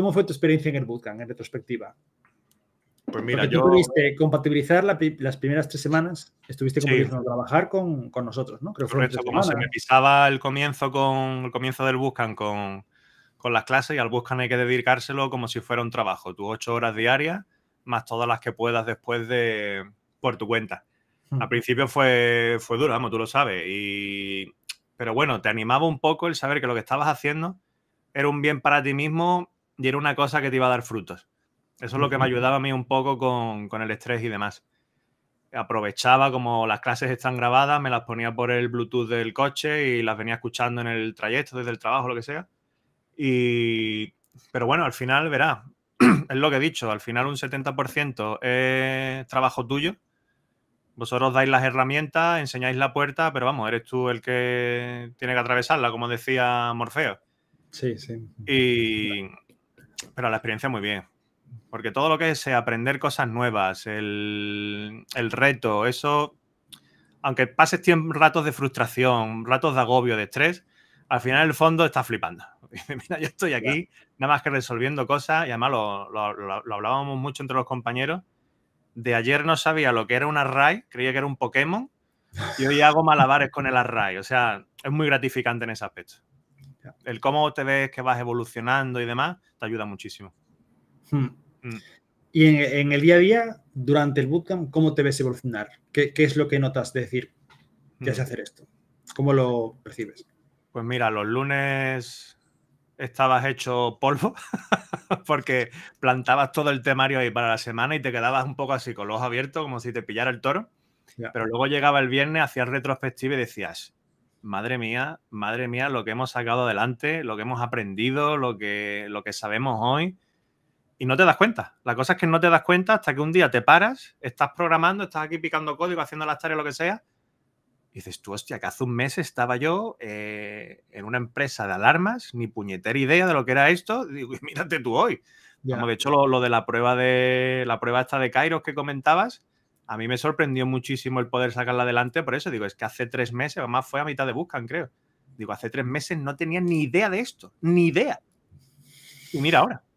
¿Cómo fue tu experiencia en el bootcamp en retrospectiva? Pues mira, tú yo. Tuviste compatibilizar las primeras tres semanas, estuviste con sí. a trabajar con, con, nosotros, ¿no? Creo que Correcto, como se me pisaba el comienzo, con, el comienzo del Bootcamp con, las clases y al Bootcamp hay que dedicárselo como si fuera un trabajo, tus ocho horas diarias más todas las que puedas después de por tu cuenta. Al principio fue, fue duro, vamos, tú lo sabes. Y, pero bueno, te animaba un poco el saber que lo que estabas haciendo era un bien para ti mismo y era una cosa que te iba a dar frutos. Eso es lo que me ayudaba a mí un poco con, el estrés y demás. Aprovechaba, como las clases están grabadas, me las ponía por el Bluetooth del coche y las venía escuchando en el trayecto, desde el trabajo, lo que sea. pero bueno, al final, verás, es lo que he dicho, al final un 70% es trabajo tuyo. Vosotros dais las herramientas, enseñáis la puerta, pero vamos, eres tú el que tiene que atravesarla, como decía Morfeo. Sí, sí. Y, pero la experiencia muy bien. Porque todo lo que es eh, aprender cosas nuevas, el, reto, eso, aunque pases tiempo, ratos de frustración, ratos de agobio, de estrés, al final el fondo está flipando. yo estoy aquí, nada más que resolviendo cosas, y además lo, lo, lo, hablábamos mucho entre los compañeros. De ayer no sabía lo que era un array, creía que era un Pokémon, y hoy hago malabares con el array. O sea, es muy gratificante en ese aspecto. El cómo te ves que vas evolucionando y demás, te ayuda muchísimo. Hmm. Mm. Y en, el día a día, durante el bootcamp, ¿cómo te ves evolucionar? ¿Qué, es lo que notas de decir, ya sé mm. hacer esto? ¿Cómo lo percibes? Pues mira, los lunes estabas hecho polvo porque plantabas todo el temario ahí para la semana y te quedabas un poco así con los ojos abiertos, como si te pillara el toro. Pero luego llegaba el viernes, hacías retrospectiva y decías, madre mía, madre mía, lo que hemos sacado adelante, lo que hemos aprendido, lo que, lo que sabemos hoy. Y no te das cuenta. La cosa es que no te das cuenta hasta que un día te paras, estás programando, estás aquí picando código, haciendo las tareas, lo que sea. Y dices tú, hostia, que hace un mes estaba yo eh, en una empresa de alarmas, ni puñetera idea de lo que era esto. Y digo, mírate tú hoy. Como de hecho lo, lo, de la prueba de la prueba esta de Kairos que comentabas, a mí me sorprendió muchísimo el poder sacarla adelante, por eso digo, es que hace tres meses, más fue a mitad de Buscan, creo. Digo, hace tres meses no tenía ni idea de esto, ni idea. Y mira ahora.